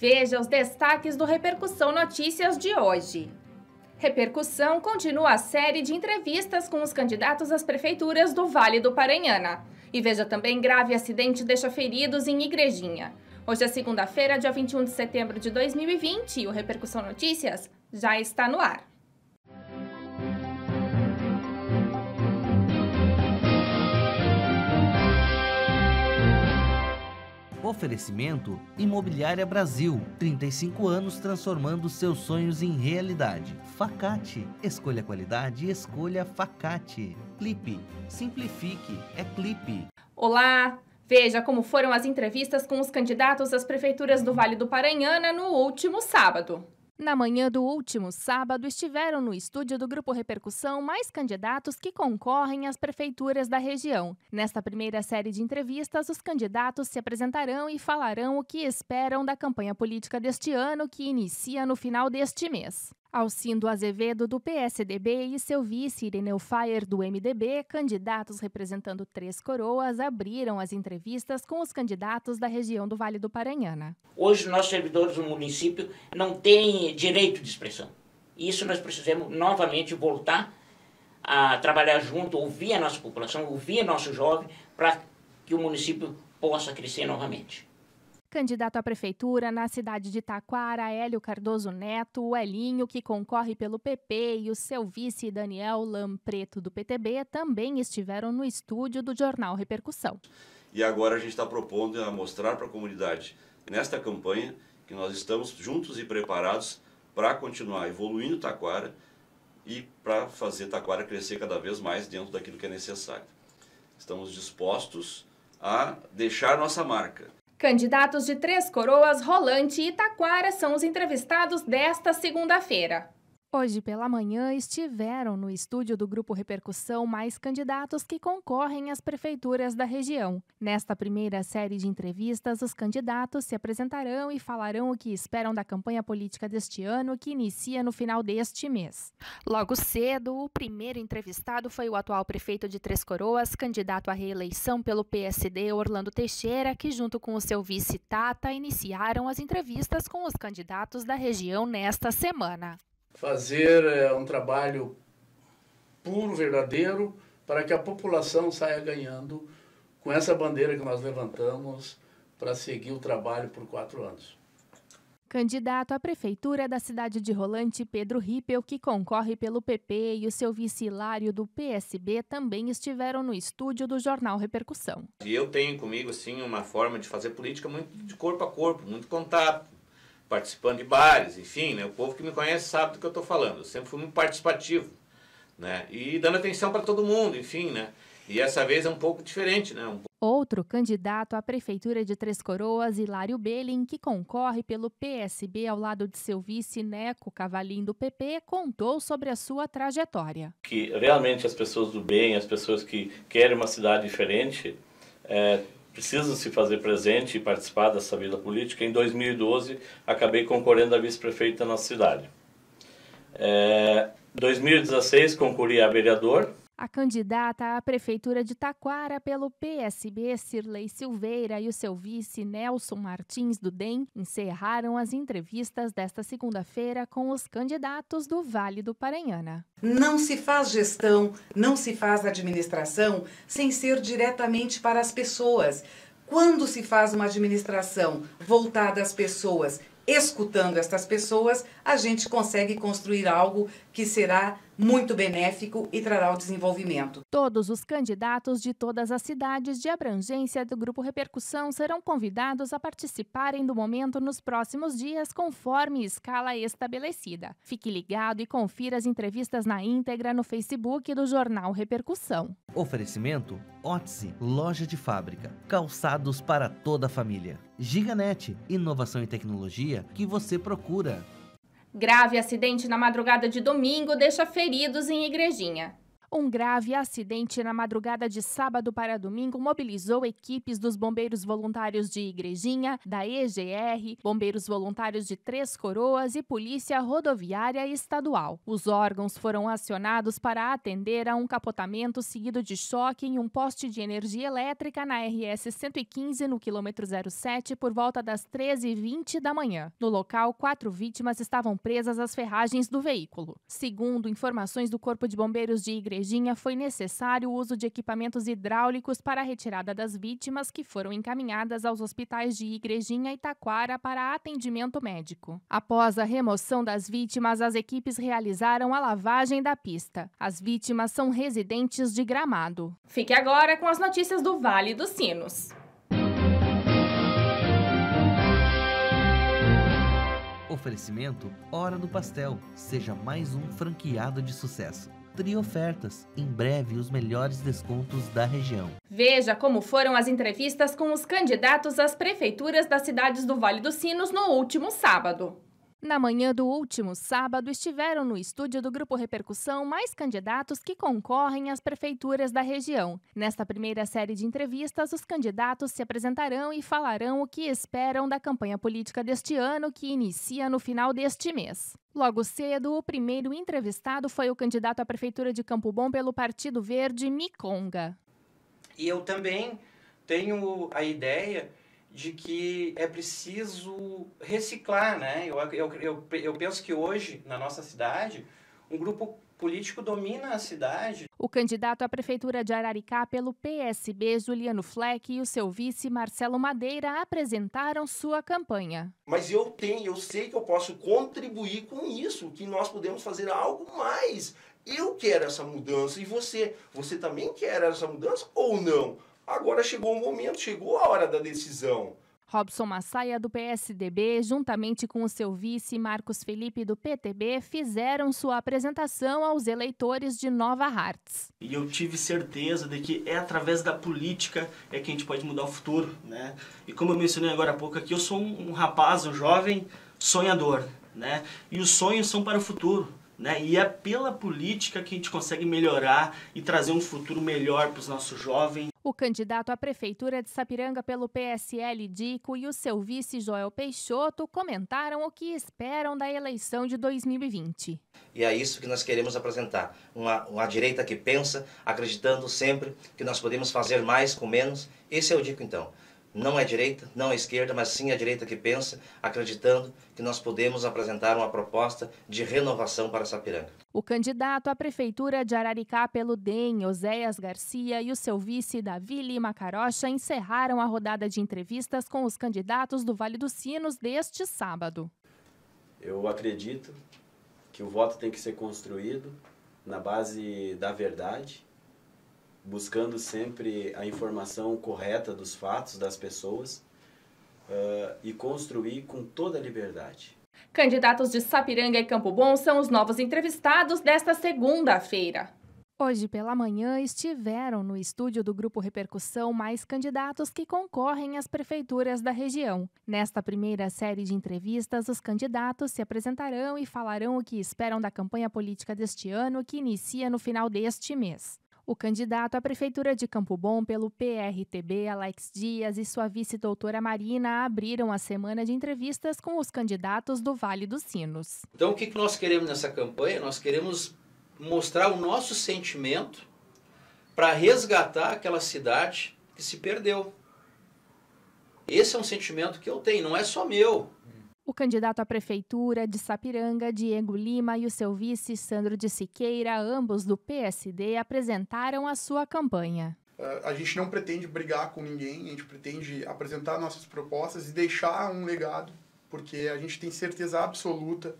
Veja os destaques do Repercussão Notícias de hoje. Repercussão continua a série de entrevistas com os candidatos às prefeituras do Vale do Paranhana. E veja também grave acidente deixa feridos em Igrejinha. Hoje é segunda-feira, dia 21 de setembro de 2020, e o Repercussão Notícias já está no ar. Oferecimento Imobiliária Brasil, 35 anos transformando seus sonhos em realidade. Facate, escolha qualidade, escolha Facate. Clipe, simplifique, é clipe. Olá, Veja como foram as entrevistas com os candidatos às prefeituras do Vale do Paranhana no último sábado. Na manhã do último sábado, estiveram no estúdio do Grupo Repercussão mais candidatos que concorrem às prefeituras da região. Nesta primeira série de entrevistas, os candidatos se apresentarão e falarão o que esperam da campanha política deste ano, que inicia no final deste mês. Alcindo Azevedo, do PSDB, e seu vice Ireneu Fayer do MDB, candidatos representando Três Coroas, abriram as entrevistas com os candidatos da região do Vale do Paranhana. Hoje, nossos servidores do município não têm direito de expressão. Isso nós precisamos novamente voltar a trabalhar junto, ouvir a nossa população, ouvir nosso jovem, para que o município possa crescer novamente. Candidato à prefeitura na cidade de Taquara, Hélio Cardoso Neto, o Elinho, que concorre pelo PP, e o seu vice Daniel Lampreto, do PTB, também estiveram no estúdio do jornal Repercussão. E agora a gente está propondo a mostrar para a comunidade, nesta campanha, que nós estamos juntos e preparados para continuar evoluindo Taquara e para fazer Taquara crescer cada vez mais dentro daquilo que é necessário. Estamos dispostos a deixar nossa marca Candidatos de Três Coroas, Rolante e Taquara são os entrevistados desta segunda-feira. Hoje pela manhã estiveram no estúdio do Grupo Repercussão mais candidatos que concorrem às prefeituras da região. Nesta primeira série de entrevistas, os candidatos se apresentarão e falarão o que esperam da campanha política deste ano, que inicia no final deste mês. Logo cedo, o primeiro entrevistado foi o atual prefeito de Três Coroas, candidato à reeleição pelo PSD, Orlando Teixeira, que, junto com o seu vice Tata, iniciaram as entrevistas com os candidatos da região nesta semana fazer é, um trabalho puro, verdadeiro, para que a população saia ganhando com essa bandeira que nós levantamos para seguir o trabalho por quatro anos. Candidato à prefeitura da cidade de Rolante, Pedro Rippel, que concorre pelo PP, e o seu vice Hilário do PSB também estiveram no estúdio do jornal Repercussão. E eu tenho comigo assim uma forma de fazer política muito de corpo a corpo, muito contato participando de bares, enfim, né? O povo que me conhece sabe do que eu estou falando. Eu sempre fui muito participativo, né? E dando atenção para todo mundo, enfim, né? E essa vez é um pouco diferente, né? Um... Outro candidato à Prefeitura de Três Coroas, Hilário Belling, que concorre pelo PSB ao lado de seu vice Neco Cavalim do PP, contou sobre a sua trajetória. Que realmente as pessoas do bem, as pessoas que querem uma cidade diferente, é, precisam se fazer presente e participar dessa vida política. Em 2012, acabei concorrendo a vice prefeita na nossa cidade. Em é, 2016, concorri a vereador a candidata à Prefeitura de Taquara pelo PSB, Cirlei Silveira, e o seu vice, Nelson Martins do DEM, encerraram as entrevistas desta segunda-feira com os candidatos do Vale do Paranhana. Não se faz gestão, não se faz administração sem ser diretamente para as pessoas. Quando se faz uma administração voltada às pessoas, escutando estas pessoas, a gente consegue construir algo que será muito benéfico e trará o desenvolvimento. Todos os candidatos de todas as cidades de abrangência do Grupo Repercussão serão convidados a participarem do momento nos próximos dias, conforme escala estabelecida. Fique ligado e confira as entrevistas na íntegra no Facebook do Jornal Repercussão. Oferecimento: Otzi, loja de fábrica, calçados para toda a família. Giganet, inovação e tecnologia que você procura. Grave acidente na madrugada de domingo deixa feridos em Igrejinha. Um grave acidente na madrugada de sábado para domingo mobilizou equipes dos bombeiros voluntários de Igrejinha, da EGR, bombeiros voluntários de Três Coroas e Polícia Rodoviária Estadual. Os órgãos foram acionados para atender a um capotamento seguido de choque em um poste de energia elétrica na RS 115 no quilômetro 07 por volta das 13h20 da manhã. No local, quatro vítimas estavam presas às ferragens do veículo. Segundo informações do Corpo de Bombeiros de Igrejinha, Igrejinha foi necessário o uso de equipamentos hidráulicos para a retirada das vítimas que foram encaminhadas aos hospitais de Igrejinha e Taquara para atendimento médico. Após a remoção das vítimas, as equipes realizaram a lavagem da pista. As vítimas são residentes de Gramado. Fique agora com as notícias do Vale dos Sinos. Oferecimento Hora do Pastel. Seja mais um franqueado de sucesso. Tri Ofertas, em breve os melhores descontos da região. Veja como foram as entrevistas com os candidatos às prefeituras das cidades do Vale dos Sinos no último sábado. Na manhã do último sábado, estiveram no estúdio do Grupo Repercussão mais candidatos que concorrem às prefeituras da região. Nesta primeira série de entrevistas, os candidatos se apresentarão e falarão o que esperam da campanha política deste ano, que inicia no final deste mês. Logo cedo, o primeiro entrevistado foi o candidato à Prefeitura de Campo Bom pelo Partido Verde, Miconga. E eu também tenho a ideia de que é preciso reciclar, né? Eu, eu, eu, eu penso que hoje, na nossa cidade, um grupo político domina a cidade. O candidato à prefeitura de Araricá pelo PSB, Juliano Fleck, e o seu vice, Marcelo Madeira, apresentaram sua campanha. Mas eu tenho, eu sei que eu posso contribuir com isso, que nós podemos fazer algo mais. Eu quero essa mudança e você, você também quer essa mudança ou não? Agora chegou o momento, chegou a hora da decisão. Robson Massaia, do PSDB, juntamente com o seu vice Marcos Felipe, do PTB, fizeram sua apresentação aos eleitores de Nova Hartz. E eu tive certeza de que é através da política é que a gente pode mudar o futuro. Né? E como eu mencionei agora há pouco aqui, eu sou um, um rapaz, um jovem sonhador. Né? E os sonhos são para o futuro. Né? E é pela política que a gente consegue melhorar e trazer um futuro melhor para os nossos jovens. O candidato à prefeitura de Sapiranga pelo PSL Dico e o seu vice Joel Peixoto comentaram o que esperam da eleição de 2020. E é isso que nós queremos apresentar: uma, uma direita que pensa, acreditando sempre que nós podemos fazer mais com menos. Esse é o Dico, então não é direita, não é esquerda, mas sim a direita que pensa, acreditando que nós podemos apresentar uma proposta de renovação para Sapiranga. O candidato à Prefeitura de Araricá pelo DEM, Oséias Garcia, e o seu vice, Davi Lima Carocha, encerraram a rodada de entrevistas com os candidatos do Vale dos Sinos deste sábado. Eu acredito que o voto tem que ser construído na base da verdade, buscando sempre a informação correta dos fatos das pessoas uh, e construir com toda a liberdade. Candidatos de Sapiranga e Campo Bom são os novos entrevistados desta segunda-feira. Hoje pela manhã estiveram no estúdio do Grupo Repercussão mais candidatos que concorrem às prefeituras da região. Nesta primeira série de entrevistas, os candidatos se apresentarão e falarão o que esperam da campanha política deste ano, que inicia no final deste mês. O candidato à Prefeitura de Campo Bom pelo PRTB, Alex Dias, e sua vice-doutora Marina abriram a semana de entrevistas com os candidatos do Vale dos Sinos. Então, o que nós queremos nessa campanha? Nós queremos mostrar o nosso sentimento para resgatar aquela cidade que se perdeu. Esse é um sentimento que eu tenho, não é só meu. O candidato à prefeitura de Sapiranga, Diego Lima, e o seu vice, Sandro de Siqueira, ambos do PSD, apresentaram a sua campanha. Eh, a gente não pretende brigar com ninguém, a gente pretende apresentar nossas propostas e deixar um legado, porque a gente tem certeza absoluta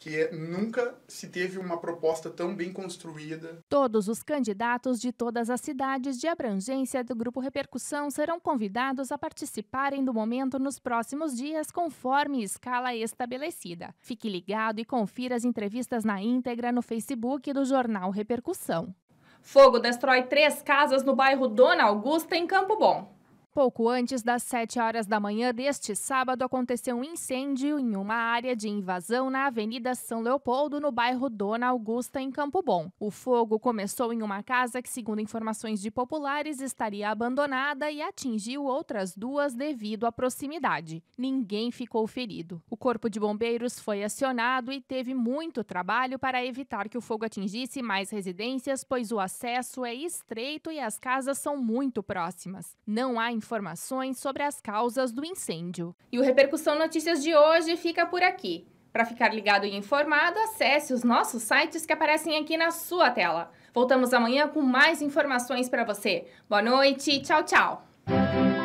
que é, nunca se teve uma proposta tão bem construída. Todos os candidatos de todas as cidades de abrangência do Grupo Repercussão serão convidados a participarem do momento nos próximos dias, conforme escala estabelecida. Fique ligado e confira as entrevistas na íntegra no Facebook do Jornal Repercussão. Fogo destrói três casas no bairro Dona Augusta, em Campo Bom. Pouco antes das 7 horas da manhã deste sábado, aconteceu um incêndio em uma área de invasão na Avenida São Leopoldo, no bairro Dona Augusta, em Campo Bom. O fogo começou em uma casa que, segundo informações de populares, estaria abandonada e atingiu outras duas devido à proximidade. Ninguém ficou ferido. O Corpo de Bombeiros foi acionado e teve muito trabalho para evitar que o fogo atingisse mais residências, pois o acesso é estreito e as casas são muito próximas. Não há informações sobre as causas do incêndio. E o Repercussão Notícias de hoje fica por aqui. Para ficar ligado e informado, acesse os nossos sites que aparecem aqui na sua tela. Voltamos amanhã com mais informações para você. Boa noite, tchau, tchau.